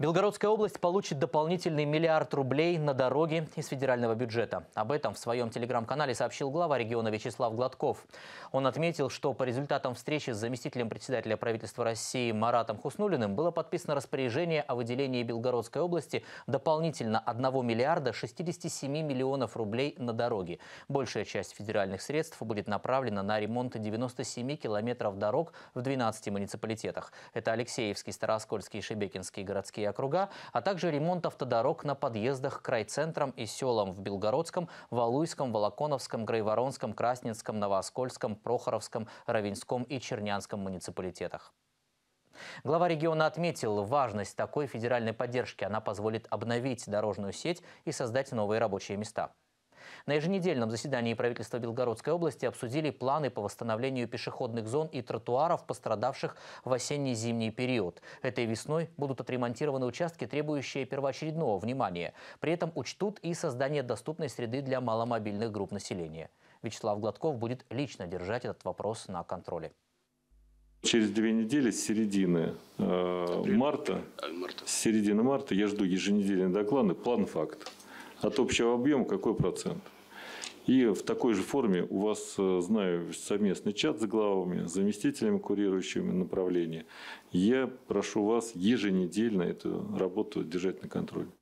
Белгородская область получит дополнительный миллиард рублей на дороги из федерального бюджета. Об этом в своем телеграм-канале сообщил глава региона Вячеслав Гладков. Он отметил, что по результатам встречи с заместителем председателя правительства России Маратом Хуснулиным было подписано распоряжение о выделении Белгородской области дополнительно 1 миллиарда 67 миллионов рублей на дороги. Большая часть федеральных средств будет направлена на ремонт 97 километров дорог в 12 муниципалитетах. Это Алексеевский, Староскольский, Шебекинский городские округа, а также ремонт автодорог на подъездах к райцентрам и селам в Белгородском, Валуйском, Волоконовском, Грайворонском, Красненском, Новоскольском, Прохоровском, Равенском и Чернянском муниципалитетах. Глава региона отметил важность такой федеральной поддержки. Она позволит обновить дорожную сеть и создать новые рабочие места. На еженедельном заседании правительства Белгородской области обсудили планы по восстановлению пешеходных зон и тротуаров, пострадавших в осенне-зимний период. Этой весной будут отремонтированы участки, требующие первоочередного внимания. При этом учтут и создание доступной среды для маломобильных групп населения. Вячеслав Гладков будет лично держать этот вопрос на контроле. Через две недели с середины э, марта, марта, с середины марта я жду еженедельные доклады, план факт. От общего объема какой процент? И в такой же форме у вас, э, знаю, совместный чат с главами, заместителями курирующими направления. Я прошу вас еженедельно эту работу держать на контроле.